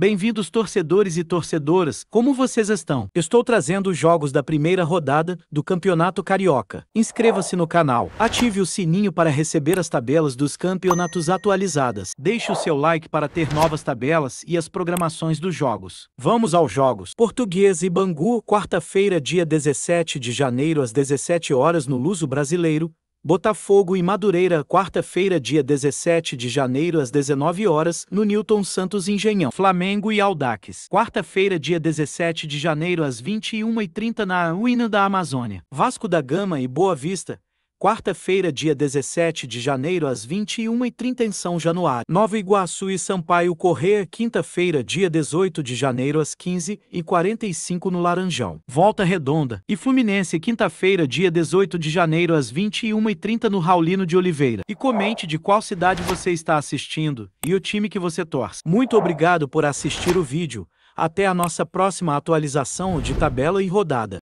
Bem-vindos torcedores e torcedoras, como vocês estão? Estou trazendo os jogos da primeira rodada do Campeonato Carioca. Inscreva-se no canal, ative o sininho para receber as tabelas dos campeonatos atualizadas. Deixe o seu like para ter novas tabelas e as programações dos jogos. Vamos aos jogos. Português e Bangu, quarta-feira, dia 17 de janeiro às 17 horas no Luso Brasileiro, Botafogo e Madureira, quarta-feira, dia 17 de janeiro, às 19 horas, no Newton Santos Engenhão. Flamengo e Aldax, quarta-feira, dia 17 de janeiro, às 21h30, na Uina da Amazônia. Vasco da Gama e Boa Vista, quarta-feira, dia 17 de janeiro, às 21h30 em São Januário. Nova Iguaçu e Sampaio Correia, quinta-feira, dia 18 de janeiro, às 15h45 no Laranjão. Volta Redonda e Fluminense, quinta-feira, dia 18 de janeiro, às 21h30 no Raulino de Oliveira. E comente de qual cidade você está assistindo e o time que você torce. Muito obrigado por assistir o vídeo. Até a nossa próxima atualização de tabela e rodada.